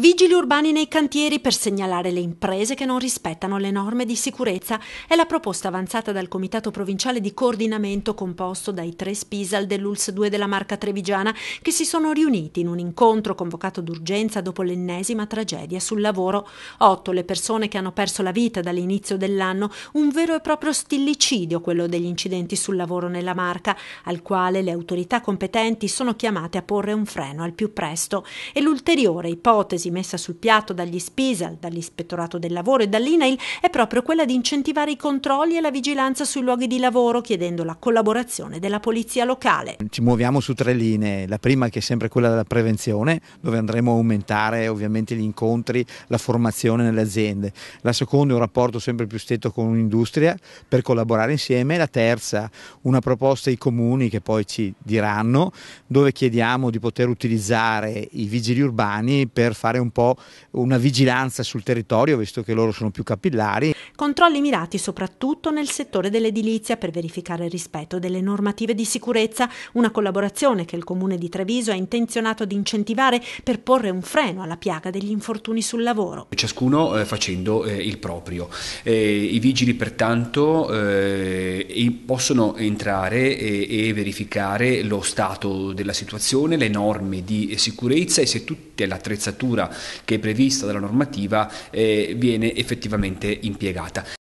Vigili urbani nei cantieri per segnalare le imprese che non rispettano le norme di sicurezza è la proposta avanzata dal Comitato Provinciale di Coordinamento composto dai tre Spisal dell'ULS 2 della Marca Trevigiana che si sono riuniti in un incontro convocato d'urgenza dopo l'ennesima tragedia sul lavoro. Otto le persone che hanno perso la vita dall'inizio dell'anno, un vero e proprio stillicidio quello degli incidenti sul lavoro nella Marca, al quale le autorità competenti sono chiamate a porre un freno al più presto e l'ulteriore ipotesi messa sul piatto dagli Spisal, dall'Ispettorato del Lavoro e dall'INAIL è proprio quella di incentivare i controlli e la vigilanza sui luoghi di lavoro, chiedendo la collaborazione della polizia locale. Ci muoviamo su tre linee, la prima che è sempre quella della prevenzione, dove andremo a aumentare ovviamente gli incontri, la formazione nelle aziende. La seconda è un rapporto sempre più stretto con l'industria per collaborare insieme. La terza, una proposta ai comuni che poi ci diranno, dove chiediamo di poter utilizzare i vigili urbani per fare fare un po' una vigilanza sul territorio, visto che loro sono più capillari controlli mirati soprattutto nel settore dell'edilizia per verificare il rispetto delle normative di sicurezza, una collaborazione che il Comune di Treviso ha intenzionato ad incentivare per porre un freno alla piaga degli infortuni sul lavoro. Ciascuno eh, facendo eh, il proprio. Eh, I vigili pertanto eh, possono entrare e, eh, e verificare lo stato della situazione, le norme di sicurezza e se tutta l'attrezzatura che è prevista dalla normativa eh, viene effettivamente impiegata. 왔다.